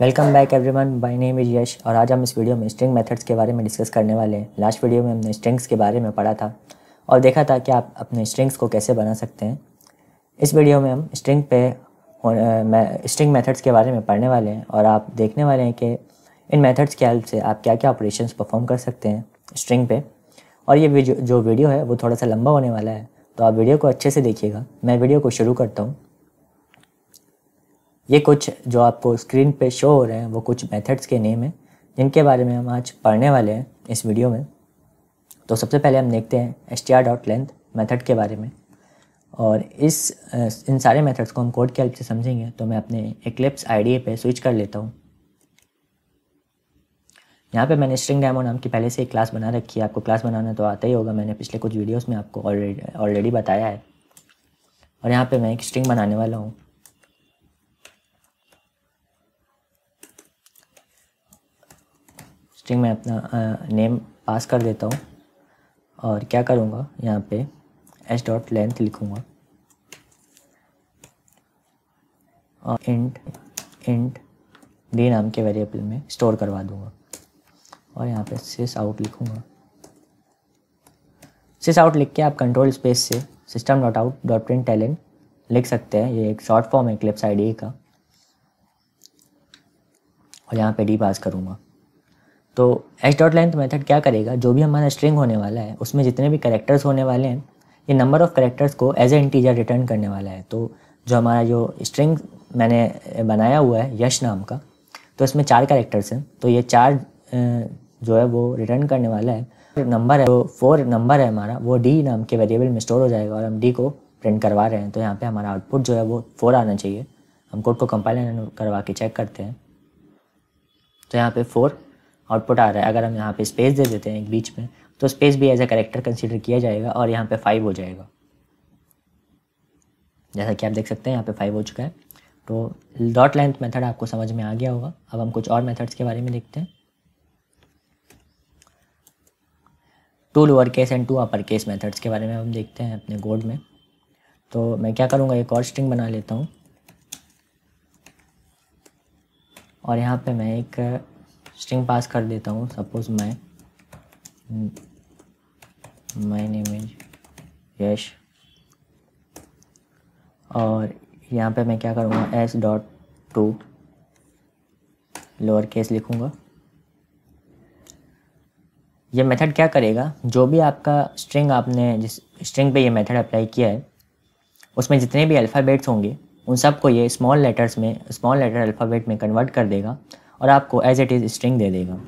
welcome back everyone my name is Yash और आज हम इस वीडियो में स्ट्रिंग मेथड्स के बारे में डिस्कस करने वाले हैं लास्ट वीडियो में हमने स्ट्रिंग्स के बारे में पढ़ा था और देखा था कि आप अपने स्ट्रिंग्स को कैसे बना सकते हैं इस वीडियो में हम स्ट्रिंग पे स्ट्रिंग मेथड्स के बारे में पढ़ने वाले हैं और आप देखने वाले हैं कि इन मेथड्स की हेल्प से आप क्या क्या ऑपरेशन परफॉर्म कर सकते हैं स्ट्रिंग पे और ये जो वीडियो है वो थोड़ा सा लंबा होने वाला है तो आप वीडियो को अच्छे से देखिएगा मैं वीडियो को शुरू करता हूँ ये कुछ जो आपको स्क्रीन पे शो हो रहे हैं वो कुछ मेथड्स के नेम हैं जिनके बारे में हम आज पढ़ने वाले हैं इस वीडियो में तो सबसे पहले हम देखते हैं S T R dot length method के बारे में और इस इन सारे मेथड्स को हम कोड के हेल्प से समझेंगे तो मैं अपने एक्लिप्स आई पे स्विच कर लेता हूँ यहाँ पे मैंने स्ट्रिंग डेमो नाम की पहले से एक क्लास बना रखी है आपको क्लास बनाना तो आता ही होगा मैंने पिछले कुछ वीडियोस में आपको ऑलरेडी ऑलरेडी बताया है और यहाँ पे मैं एक स्ट्रिंग बनाने वाला हूँ स्ट्रिंग में अपना नेम पास कर देता हूँ और क्या करूँगा यहाँ पे एच डॉट लेंथ लिखूँगा और इंट इंट डी नाम के वेरिएबल में स्टोर करवा दूँगा और यहाँ पे सिस आउट लिखूँगा सिस आउट लिख के आप कंट्रोल स्पेस से system dot out dot print टैलेंट लिख सकते हैं ये एक शॉर्ट फॉर्म है क्लिप्स आई e का और यहाँ पे डी पास करूँगा तो एच डॉट लेंथ मेथड क्या करेगा जो भी हमारा स्ट्रिंग होने वाला है उसमें जितने भी करेक्टर्स होने वाले हैं ये नंबर ऑफ़ करेक्टर्स को एज ए इंटीजर रिटर्न करने वाला है तो जो हमारा जो स्ट्रिंग मैंने बनाया हुआ है यश नाम का तो इसमें चार करेक्टर्स हैं तो ये चार जो है वो रिटर्न करने वाला है नंबर है वो फोर नंबर है हमारा वो डी नाम के वेरिएबल में स्टोर हो जाएगा और हम डी को प्रिंट करवा रहे हैं तो यहाँ पे हमारा आउटपुट जो है वो फोर आना चाहिए हम कोड को कंपाइल करवा के चेक करते हैं तो यहाँ पे फोर आउटपुट आ रहा है अगर हम यहाँ पे स्पेस दे देते हैं एक बीच में तो स्पेस भी एज ए करेक्टर कंसिडर किया जाएगा और यहाँ पे फाइव हो जाएगा जैसा कि आप देख सकते हैं यहाँ पे फाइव हो चुका है तो डॉट लेंथ मेथड आपको समझ में आ गया होगा अब हम कुछ और मेथड्स के बारे में देखते हैं to lower case and to upper case methods के बारे में हम देखते हैं अपने गोड में तो मैं क्या करूँगा एक और स्ट्रिंग बना लेता हूँ और यहाँ पे मैं एक स्ट्रिंग पास कर देता हूँ सपोज मैं माय नेम इज यश और यहाँ पे मैं क्या करूँगा S dot to lower case लिखूँगा ये मेथड क्या करेगा जो भी आपका स्ट्रिंग आपने जिस स्ट्रिंग पे ये मेथड अप्लाई किया है उसमें जितने भी अल्फ़ाबेट्स होंगे उन सबको ये स्मॉल लेटर्स में स्मॉल लेटर अल्फ़ाबेट में कन्वर्ट कर देगा और आपको एज इट इज़ स्ट्रिंग दे देगा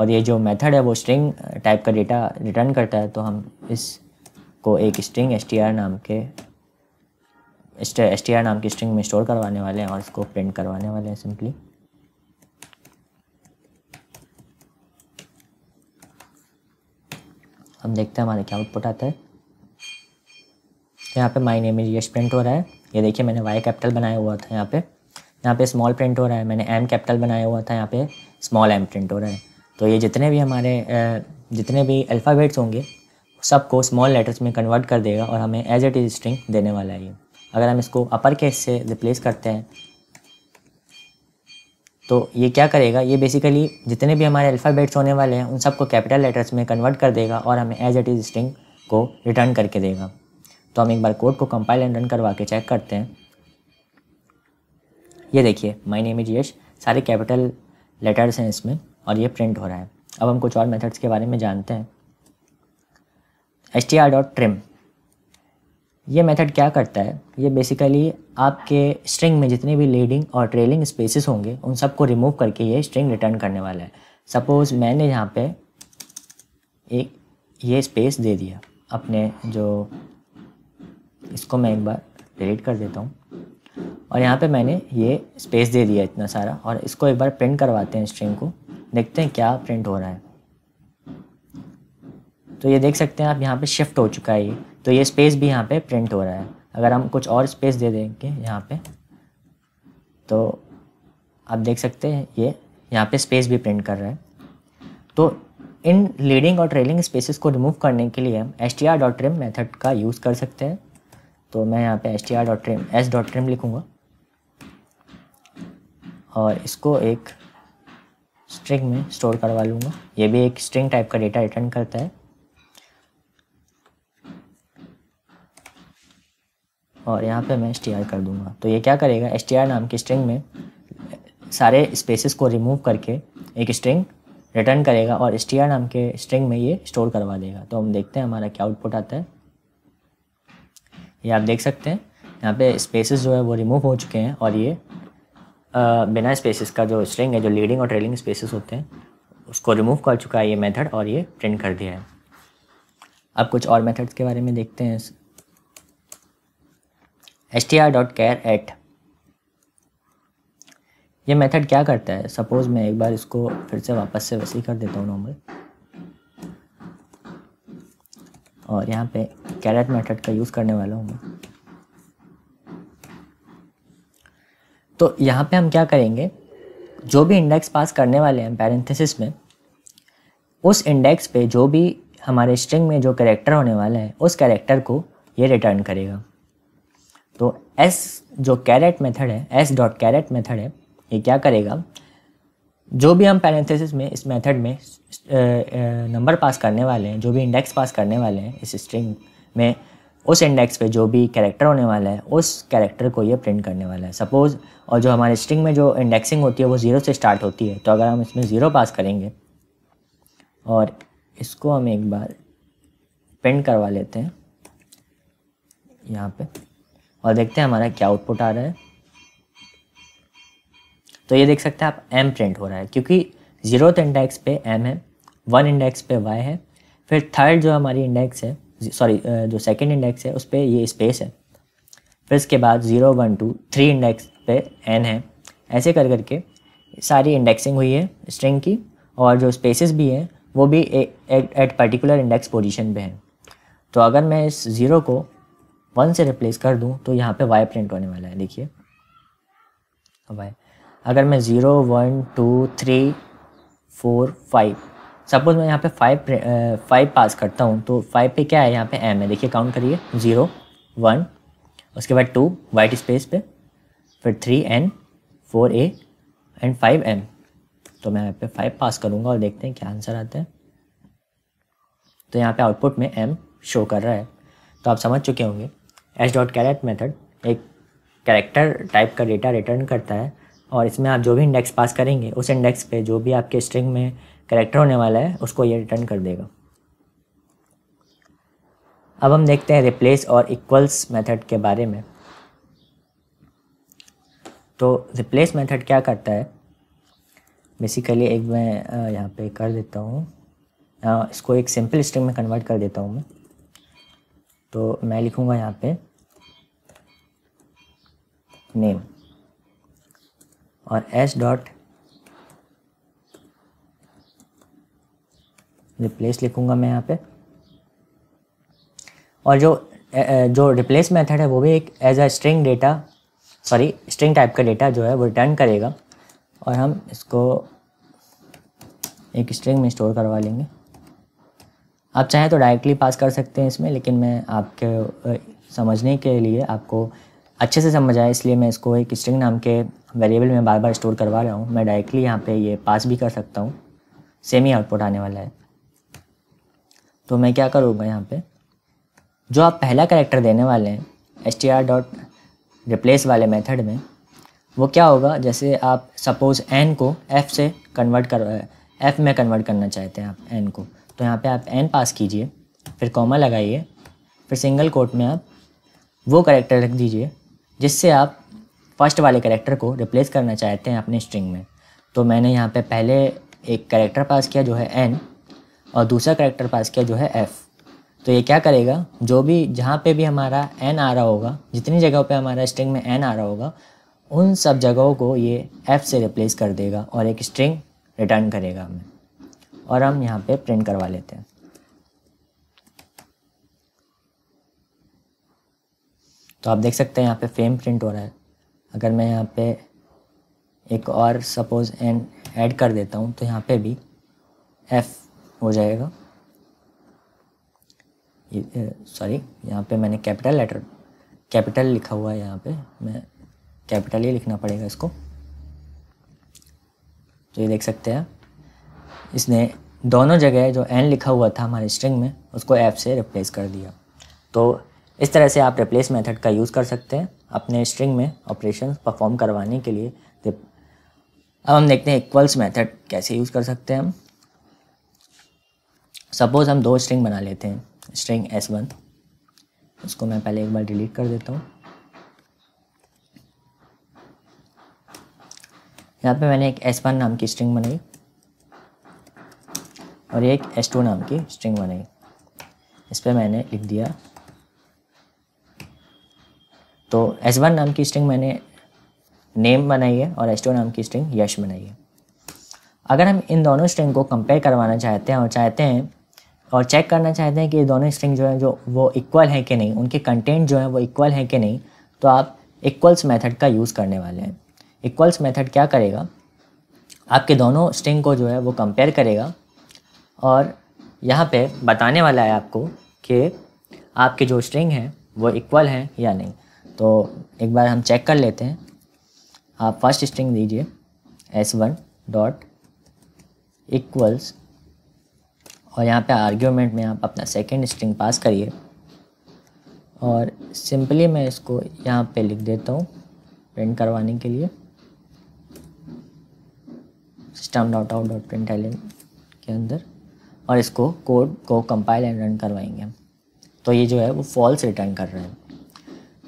और ये जो मेथड है वो स्ट्रिंग टाइप का डेटा रिटर्न करता है तो हम इस को एक स्ट्रिंग एस नाम के एस टी नाम की स्ट्रिंग में स्टोर करवाने वाले हैं और इसको प्रिंट करवाने वाले हैं सिंपली हम देखते हैं हमारे क्या आउटपुट आता है यहाँ पे my name is Yash print हो रहा है ये देखिए मैंने वाई कैपिटल बनाया हुआ था यहाँ पे यहाँ पे स्मॉल प्रिंट हो रहा है मैंने एम कैपिटल बनाया हुआ था यहाँ पे स्मॉल एम प्रिंट हो रहा है तो ये जितने भी हमारे जितने भी अल्फ़ाबेट्स होंगे सबको स्मॉल लेटर्स में कन्वर्ट कर देगा और हमें एज इट इज़ स्ट्रिंग देने वाला है ये अगर हम इसको अपर केस से रिप्लेस करते हैं तो ये क्या करेगा ये बेसिकली जितने भी हमारे अल्फ़ाबेट्स होने वाले हैं उन सबको कैपिटल लेटर्स में कन्वर्ट कर देगा और हमें एज इट इज़ स्ट्रिंग को रिटर्न करके देगा तो हम एक बार कोड को कंपाइल एंड रन करवा के चेक करते हैं ये देखिए माई नेम इज यश सारे कैपिटल लेटर्स हैं इसमें और ये प्रिंट हो रहा है अब हम कुछ और मेथड्स के बारे में जानते हैं S T R dot trim ये मेथड क्या करता है ये बेसिकली आपके स्ट्रिंग में जितने भी लीडिंग और ट्रेलिंग स्पेसेस होंगे उन सबको रिमूव करके ये स्ट्रिंग रिटर्न करने वाला है सपोज़ मैंने यहाँ पे एक ये स्पेस दे दिया अपने जो इसको मैं एक बार डिलीट कर देता हूँ और यहाँ पे मैंने ये स्पेस दे दिया इतना सारा और इसको एक बार प्रिंट करवाते हैं स्ट्रिंग को देखते हैं क्या प्रिंट हो रहा है तो ये देख सकते हैं आप यहाँ पे शिफ्ट हो चुका है ये तो ये स्पेस भी यहाँ पे प्रिंट हो रहा है अगर हम कुछ और स्पेस दे देंगे यहाँ पे तो आप देख सकते हैं ये यहाँ पे स्पेस भी प्रिंट कर रहा है तो इन लीडिंग और ट्रेलिंग स्पेसेस को रिमूव करने के लिए हम एस टी आर मेथड का यूज़ कर सकते हैं तो मैं यहाँ पे S T R dot trim S dot trim लिखूँगा और इसको एक स्ट्रिंग में स्टोर करवा लूँगा ये भी एक स्ट्रिंग टाइप का डेटा रिटर्न करता है और यहाँ पे मैं एस टी आर कर दूँगा तो ये क्या करेगा एस टी आर नाम की स्ट्रिंग में सारे स्पेसेस को रिमूव करके एक स्ट्रिंग रिटर्न करेगा और एस टी आर नाम के स्ट्रिंग में ये स्टोर करवा देगा तो हम देखते हैं हमारा क्या आउटपुट आता है ये आप देख सकते हैं यहाँ पे स्पेसेस जो है वो रिमूव हो चुके हैं और ये आ, बिना स्पेसेस का जो स्ट्रिंग है जो लीडिंग और ट्रेलिंग स्पेसेस होते हैं उसको रिमूव कर चुका है ये मेथड और ये प्रिंट कर दिया है अब कुछ और मेथड्स के बारे में देखते हैं S T R dot char at ये मेथड क्या करता है सपोज़ मैं एक बार इसको फिर से वापस से वैसे ही कर देता हूँ नॉर्मल और यहाँ पे कैरेट मेथड का यूज़ करने वाला हूँ मैं तो यहाँ पे हम क्या करेंगे जो भी इंडेक्स पास करने वाले हैं पैरेंथेसिस में उस इंडेक्स पे जो भी हमारे स्ट्रिंग में जो करेक्टर होने वाला है उस करेक्टर को ये रिटर्न करेगा तो एस जो कैरेट मेथड है एस डॉट कैरेट मेथड है ये क्या करेगा जो भी हम पैरेंथेसिस में इस मेथड में नंबर पास करने वाले हैं जो भी इंडेक्स पास करने वाले हैं इस स्ट्रिंग में उस इंडेक्स पे जो भी कैरेक्टर होने वाला है उस कैरेक्टर को ये प्रिंट करने वाला है सपोज़ और जो हमारे स्ट्रिंग में जो इंडेक्सिंग होती है वो ज़ीरो से स्टार्ट होती है तो अगर हम इसमें ज़ीरो पास करेंगे और इसको हम एक बार प्रिंट करवा लेते हैं यहाँ पे और देखते हैं हमारा क्या आउटपुट आ रहा है तो ये देख सकते हैं आप एम प्रिंट हो रहा है क्योंकि जीरो इंडेक्स पे एम है वन इंडेक्स पे वाई है फिर थर्ड जो हमारी इंडेक्स है सॉरी uh, जो सेकेंड इंडेक्स है उस पर ये स्पेस है फिर इसके बाद zero one two three index पे एन है ऐसे कर करके सारी इंडेक्सिंग हुई है स्ट्रिंग की और जो स्पेसेस भी हैं वो भी एट पर्टिकुलर इंडेक्स पोजीशन पे हैं तो अगर मैं इस ज़ीरो को वन से रिप्लेस कर दूं तो यहाँ पे वाई प्रिंट होने वाला है देखिए वाई अगर मैं zero one two three four five suppose मैं यहाँ पे फाइव फाइव पास करता हूँ तो फाइव पे क्या है यहाँ पे एम है देखिए काउंट करिए ज़ीरो वन उसके बाद टू वाइट स्पेस पे फिर three N four A and five M तो मैं यहाँ पे फाइव पास करूँगा और देखते हैं क्या आंसर आता है तो यहाँ पे आउटपुट में एम शो कर रहा है तो आप समझ चुके होंगे एच डॉट कैरेट मेथड एक कैरेक्टर टाइप का डेटा रिटर्न करता है और इसमें आप जो भी इंडेक्स पास करेंगे उस इंडेक्स पे जो भी आपके स्ट्रिंग में करेक्टर होने वाला है उसको ये रिटर्न कर देगा अब हम देखते हैं रिप्लेस और इक्वल्स मेथड के बारे में तो रिप्लेस मेथड क्या करता है बेसिकली एक मैं यहाँ पे कर देता हूँ इसको एक सिंपल स्ट्रिंग में कन्वर्ट कर देता हूँ मैं तो मैं लिखूँगा यहाँ पे नेम और एस डॉट रिप्लेस लिखूँगा मैं यहाँ पे और जो जो रिप्लेस मेथड है वो भी एक as a string data sorry string type का डेटा जो है वो रिटर्न करेगा और हम इसको एक स्ट्रिंग में स्टोर करवा लेंगे आप चाहें तो डायरेक्टली पास कर सकते हैं इसमें लेकिन मैं आपके समझने के लिए आपको अच्छे से समझ आए इसलिए मैं इसको एक स्ट्रिंग नाम के वेरिएबल में बार बार स्टोर करवा रहा हूँ मैं डायरेक्टली यहाँ पे ये पास भी कर सकता हूँ सेम ही आउटपुट आने वाला है तो मैं क्या करूँगा यहाँ पे जो आप पहला करेक्टर देने वाले हैं S T R dot replace वाले मेथड में वो क्या होगा जैसे आप सपोज़ एन को एफ़ से कन्वर्ट कर एफ़ में कन्वर्ट करना चाहते हैं आप एन को तो यहाँ पे आप एन पास कीजिए फिर कॉमा लगाइए फिर सिंगल कोट में आप वो करेक्टर रख दीजिए जिससे आप फर्स्ट वाले करेक्टर को रिप्लेस करना चाहते हैं अपने स्ट्रिंग में तो मैंने यहाँ पे पहले एक करेक्टर पास किया जो है एन और दूसरा करेक्टर पास किया जो है एफ़ तो ये क्या करेगा जो भी जहाँ पे भी हमारा एन आ रहा होगा जितनी जगहों पे हमारा स्ट्रिंग में एन आ रहा होगा उन सब जगहों को ये एफ़ से रिप्लेस कर देगा और एक स्ट्रिंग रिटर्न करेगा हमें और हम यहाँ पे प्रिंट करवा लेते हैं तो आप देख सकते हैं यहाँ पे फ्रेम प्रिंट हो रहा है अगर मैं यहाँ पे एक और सपोज़ एन ऐड कर देता हूँ तो यहाँ पे भी एफ़ हो जाएगा सॉरी यहाँ पे मैंने कैपिटल लेटर कैपिटल लिखा हुआ है यहाँ पे मैं कैपिटल ही लिखना पड़ेगा इसको तो ये देख सकते हैं इसने दोनों जगह जो एन लिखा हुआ था हमारे स्ट्रिंग में उसको एफ से रिप्लेस कर दिया तो इस तरह से आप रिप्लेस मेथड का यूज़ कर सकते हैं अपने स्ट्रिंग में ऑपरेशन परफॉर्म करवाने के लिए अब हम देखते हैं इक्वल्स मेथड कैसे यूज़ कर सकते हैं हम सपोज़ हम दो स्ट्रिंग बना लेते हैं स्ट्रिंग एस वन उसको मैं पहले एक बार डिलीट कर देता हूँ यहाँ पे मैंने एक एस वन नाम की स्ट्रिंग बनाई और एक एस टू नाम की स्ट्रिंग बनाई इस पर मैंने लिख दिया तो एस वन नाम की स्ट्रिंग मैंने नेम बनाई है और एस टू नाम की स्ट्रिंग यश बनाई है अगर हम इन दोनों स्ट्रिंग को कंपेयर करवाना चाहते हैं और चाहते हैं और चेक करना चाहते हैं कि ये दोनों स्ट्रिंग जो है जो वो इक्वल है कि नहीं उनके कंटेंट जो है वो इक्वल हैं कि नहीं तो आप इक्वल्स मेथड का यूज़ करने वाले हैं इक्वल्स मेथड क्या करेगा आपके दोनों स्ट्रिंग को जो है वो कंपेयर करेगा और यहाँ पे बताने वाला है आपको कि आपके जो स्ट्रिंग हैं वो इक्वल हैं या नहीं तो एक बार हम चेक कर लेते हैं आप फर्स्ट स्ट्रिंग दीजिए एस वन डॉट इक्वल्स और यहाँ पे आर्ग्यूमेंट में आप अपना सेकंड स्ट्रिंग पास करिए और सिंपली मैं इसको यहाँ पे लिख देता हूँ प्रिंट करवाने के लिए system dot out dot print के अंदर और इसको कोड को कंपाइल एंड रन करवाएंगे तो ये जो है वो फॉल्स रिटर्न कर रहा है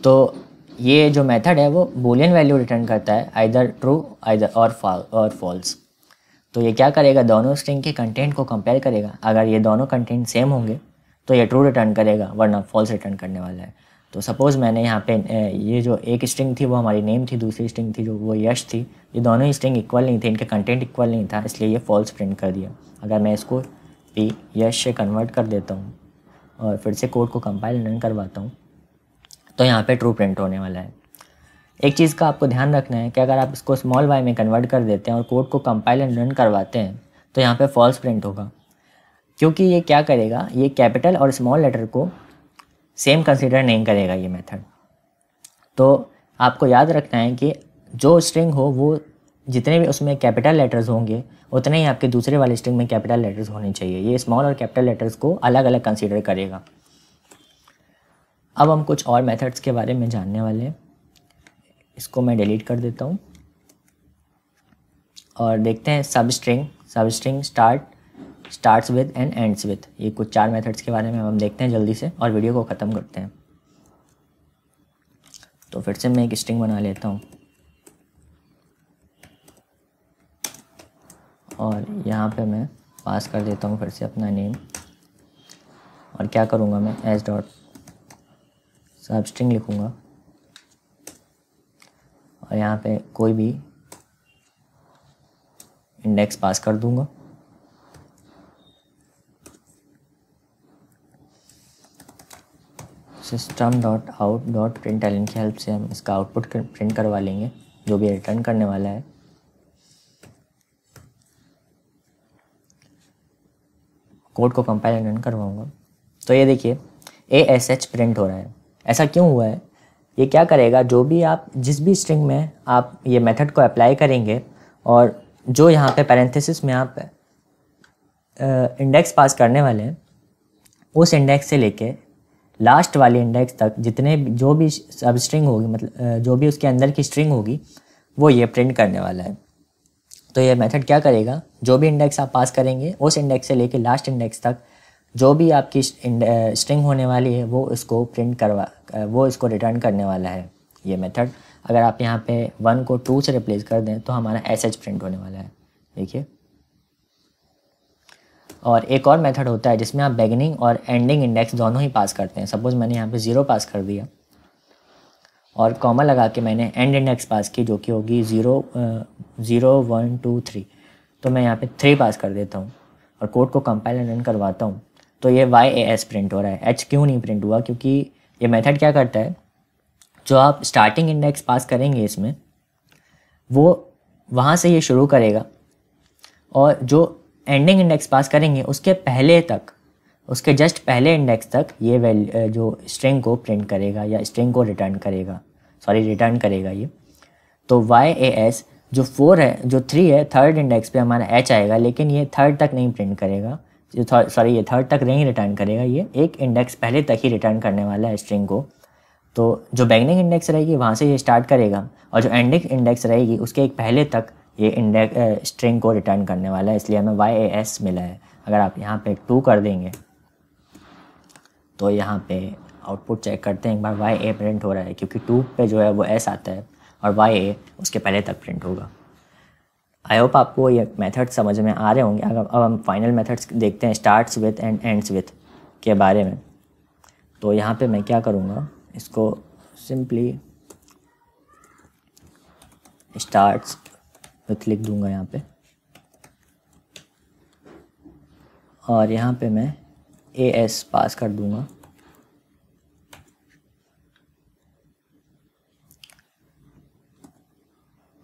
तो ये जो मेथड है वो बोलियन वैल्यू रिटर्न करता है आइदर ट्रू आइदर और फॉल और फॉल्स तो ये क्या करेगा दोनों स्ट्रिंग के कंटेंट को कंपेयर करेगा अगर ये दोनों कंटेंट सेम होंगे तो ये ट्रू रिटर्न करेगा वरना फॉल्स रिटर्न करने वाला है तो सपोज़ मैंने यहाँ पे ये जो एक स्ट्रिंग थी वो हमारी नेम थी दूसरी स्ट्रिंग थी जो वो यश थी ये दोनों ही स्ट्रिंग इक्वल नहीं थे इनके कंटेंट इक्वल नहीं था इसलिए ये फॉल्स प्रिंट कर दिया अगर मैं इसको पी यश से कन्वर्ट कर देता हूँ और फिर से कोड को कंपाइल रन करवाता हूँ तो यहाँ पे ट्रू प्रिंट होने वाला है एक चीज़ का आपको ध्यान रखना है कि अगर आप इसको स्मॉल वाई में कन्वर्ट कर देते हैं और कोड को कंपाइल एंड रन करवाते हैं तो यहाँ पे फॉल्स प्रिंट होगा क्योंकि ये क्या करेगा ये कैपिटल और स्मॉल लेटर को सेम कंसिडर नहीं करेगा ये मेथड तो आपको याद रखना है कि जो स्ट्रिंग हो वो जितने भी उसमें कैपिटल लेटर्स होंगे उतने ही आपके दूसरे वाले स्ट्रिंग में कैपिटल लेटर्स होने चाहिए ये स्मॉल और कैपिटल लेटर्स को अलग अलग कंसिडर करेगा अब हम कुछ और मेथड्स के बारे में जानने वाले हैं इसको मैं डिलीट कर देता हूँ और देखते हैं substring substring start starts with and ends with ये कुछ चार मेथड्स के बारे में हम देखते हैं जल्दी से और वीडियो को ख़त्म करते हैं तो फिर से मैं एक स्ट्रिंग बना लेता हूँ और यहाँ पे मैं पास कर देता हूँ फिर से अपना नेम और क्या करूँगा मैं एस डॉट सब स्ट्रिंग लिखूँगा और यहाँ पे कोई भी इंडेक्स पास कर दूंगा system dot out dot print ln की हेल्प से हम इसका आउटपुट कर, प्रिंट करवा लेंगे जो भी रिटर्न करने वाला है कोड को कंपाइल रन करवाऊंगा तो ये देखिए ए एस एच प्रिंट हो रहा है ऐसा क्यों हुआ है ये क्या करेगा जो भी आप जिस भी स्ट्रिंग में आप ये मेथड को अप्लाई करेंगे और जो यहाँ पे पैरेंथेसिस में आप इंडेक्स पास करने वाले हैं उस इंडेक्स से लेके लास्ट वाले इंडेक्स तक जितने जो भी सब स्ट्रिंग होगी मतलब जो भी उसके अंदर की स्ट्रिंग होगी वो ये प्रिंट करने वाला है तो ये मेथड क्या करेगा जो भी इंडेक्स आप पास करेंगे उस इंडेक्स से लेके लास्ट इंडेक्स तक जो भी आपकी स्ट्रिंग होने वाली है वो इसको प्रिंट करवा वो इसको रिटर्न करने वाला है ये मेथड अगर आप यहाँ पे वन को टू से रिप्लेस कर दें तो हमारा एस एच प्रिंट होने वाला है देखिए और एक और मेथड होता है जिसमें आप बेगनिंग और एंडिंग इंडेक्स दोनों ही पास करते हैं सपोज़ मैंने यहाँ पे ज़ीरो पास कर दिया और कॉमा लगा के मैंने एंड इंडेक्स पास की जो कि होगी zero zero one two three तो मैं यहाँ पे थ्री पास कर देता हूँ और कोड को कंपाइल एंड रन करवाता हूँ तो ये वाई ए एस प्रिंट हो रहा है एच क्यों नहीं प्रिंट हुआ क्योंकि ये मेथड क्या करता है जो आप स्टार्टिंग इंडेक्स पास करेंगे इसमें वो वहाँ से ये शुरू करेगा और जो एंडिंग इंडेक्स पास करेंगे उसके पहले तक उसके जस्ट पहले इंडेक्स तक ये वैल्यू जो स्ट्रिंग को प्रिंट करेगा या स्ट्रिंग को रिटर्न करेगा सॉरी रिटर्न करेगा ये तो वाई ए एस जो फोर है जो थ्री है थर्ड इंडेक्स पे हमारा एच आएगा लेकिन ये थर्ड तक नहीं प्रिंट करेगा जो सॉरी ये थर्ड तक नहीं रिटर्न करेगा ये एक इंडेक्स पहले तक ही रिटर्न करने वाला है स्ट्रिंग को तो जो बैगनिंग इंडेक्स रहेगी वहाँ से ये स्टार्ट करेगा और जो एंडिंग इंडेक्स रहेगी उसके एक पहले तक ये इंडेक्स स्ट्रिंग को रिटर्न करने वाला है इसलिए हमें वाई ए एस मिला है अगर आप यहाँ पे टू कर देंगे तो यहाँ पे आउटपुट चेक करते हैं एक बार वाई ए प्रिंट हो रहा है क्योंकि टू पे जो है वो एस आता है और वाई ए उसके पहले तक प्रिंट होगा आई होप आपको ये मेथड समझ में आ रहे होंगे अगर अब हम फाइनल मेथड्स देखते हैं starts with and ends with के बारे में तो यहाँ पे मैं क्या करूँगा इसको सिंपली स्टार्ट्स विथ लिख दूँगा यहाँ पे और यहाँ पे मैं ए एस पास कर दूँगा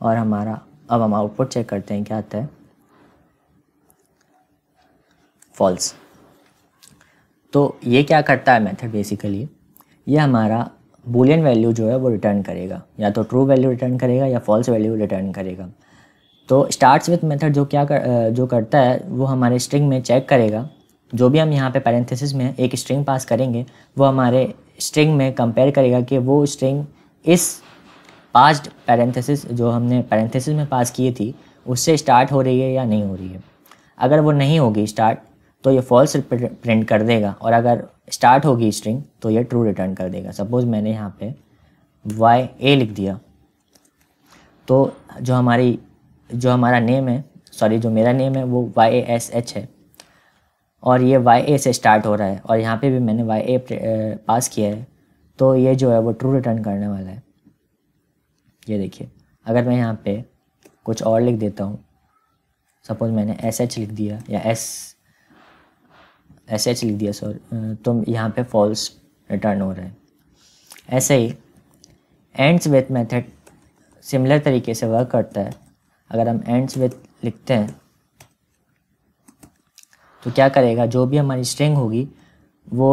और हमारा अब हम आउटपुट चेक करते हैं क्या आता है फॉल्स तो ये क्या करता है मेथड बेसिकली ये हमारा बुलियन वैल्यू जो है वो रिटर्न करेगा या तो ट्रू वैल्यू रिटर्न करेगा या फॉल्स वैल्यू रिटर्न करेगा तो स्टार्ट्स विथ मेथड जो क्या कर, जो करता है वो हमारे स्ट्रिंग में चेक करेगा जो भी हम यहाँ पे पैरेंथेसिस में एक स्ट्रिंग पास करेंगे वो हमारे स्ट्रिंग में कंपेयर करेगा कि वो स्ट्रिंग इस पास्ट पैरेंथेसिस जो हमने पैरेंथेसिस में पास की थी उससे स्टार्ट हो रही है या नहीं हो रही है अगर वो नहीं होगी स्टार्ट तो ये फॉल्स प्रिंट कर देगा और अगर स्टार्ट होगी स्ट्रिंग तो ये ट्रू रिटर्न कर देगा सपोज़ मैंने यहाँ पे वाई ए लिख दिया तो जो हमारी जो हमारा नेम है सॉरी जो मेरा नेम है वो वाई ए एस एच है और ये वाई ए से स्टार्ट हो रहा है और यहाँ पे भी मैंने वाई ए पास किया है तो ये जो है वो ट्रू रिटर्न करने वाला है ये देखिए अगर मैं यहाँ पे कुछ और लिख देता हूँ सपोज मैंने एस एच लिख दिया या एस एस एच लिख दिया सॉरी तो यहाँ पे फॉल्स रिटर्न हो रहा है ऐसे ही एंड्स विथ मेथड सिमिलर तरीके से वर्क करता है अगर हम एंड्स विथ लिखते हैं तो क्या करेगा जो भी हमारी स्ट्रिंग होगी वो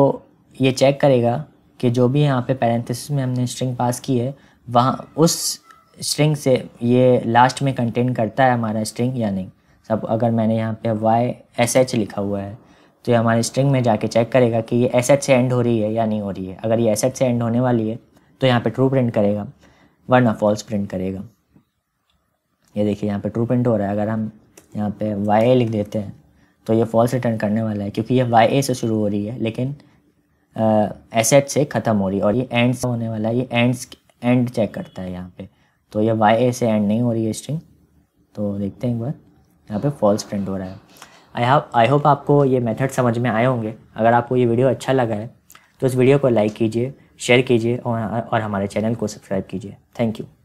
ये चेक करेगा कि जो भी यहाँ पे पैरेंथेसिस में हमने स्ट्रिंग पास की है वहाँ उस स्ट्रिंग से ये लास्ट में कंटेन करता है हमारा स्ट्रिंग या नहीं सब अगर मैंने यहाँ पे वाई एस एच लिखा हुआ है तो ये हमारे स्ट्रिंग में जाके चेक करेगा कि ये एस एच से एंड हो रही है या नहीं हो रही है अगर ये एस एच से एंड होने वाली है तो यहाँ पे ट्रू प्रिंट करेगा वरना फॉल्स प्रिंट करेगा ये देखिए यहाँ पे ट्रू प्रिंट हो रहा है अगर हम यहाँ पे वाई लिख देते हैं तो ये फॉल्स रिटर्न करने वाला है क्योंकि ये वाई ए से शुरू हो रही है लेकिन एस एच से ख़त्म हो रही है और ये एंड होने वाला है ये एंड्स एंड चेक करता है यहाँ पर तो ये वाई ए से एंड नहीं हो रही है स्ट्रिंग तो देखते हैं एक बार यहाँ पे फॉल्स प्रिंट हो रहा है आई हाव आई होप आपको ये मेथड समझ में आए होंगे अगर आपको ये वीडियो अच्छा लगा है तो इस वीडियो को लाइक कीजिए शेयर कीजिए और, और हमारे चैनल को सब्सक्राइब कीजिए थैंक यू